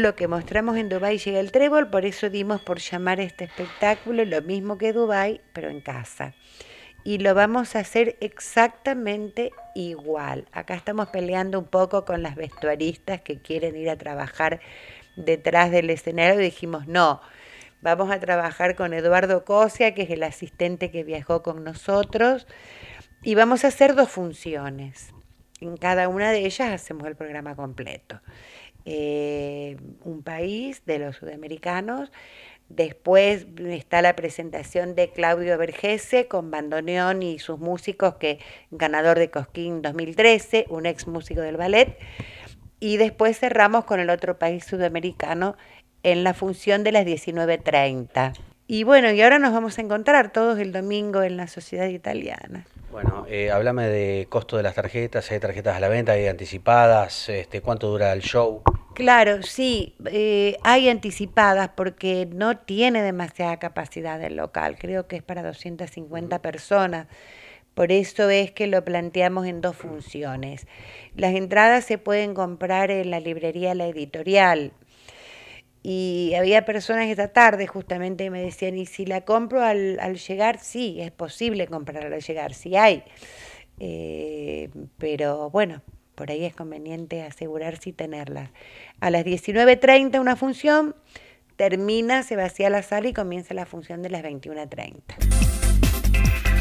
Lo que mostramos en Dubai llega el trébol, por eso dimos por llamar este espectáculo lo mismo que Dubai, pero en casa. Y lo vamos a hacer exactamente igual. Acá estamos peleando un poco con las vestuaristas que quieren ir a trabajar detrás del escenario y dijimos, no, vamos a trabajar con Eduardo Cosia, que es el asistente que viajó con nosotros, y vamos a hacer dos funciones en cada una de ellas hacemos el programa completo. Eh, un país de los sudamericanos. Después está la presentación de Claudio Vergese con bandoneón y sus músicos, que ganador de Cosquín 2013, un ex músico del ballet. Y después cerramos con el otro país sudamericano en la función de las 19.30. Y bueno, y ahora nos vamos a encontrar todos el domingo en la Sociedad Italiana. Bueno, eh, háblame de costo de las tarjetas, hay tarjetas a la venta, hay anticipadas, este, cuánto dura el show. Claro, sí, eh, hay anticipadas porque no tiene demasiada capacidad el local, creo que es para 250 personas. Por eso es que lo planteamos en dos funciones. Las entradas se pueden comprar en la librería La Editorial, y había personas esta tarde justamente que me decían, y si la compro al, llegar, sí, es posible comprarla al llegar, sí hay. Eh, pero bueno, por ahí es conveniente asegurarse y tenerla. A las 19.30 una función, termina, se vacía la sala y comienza la función de las 21.30.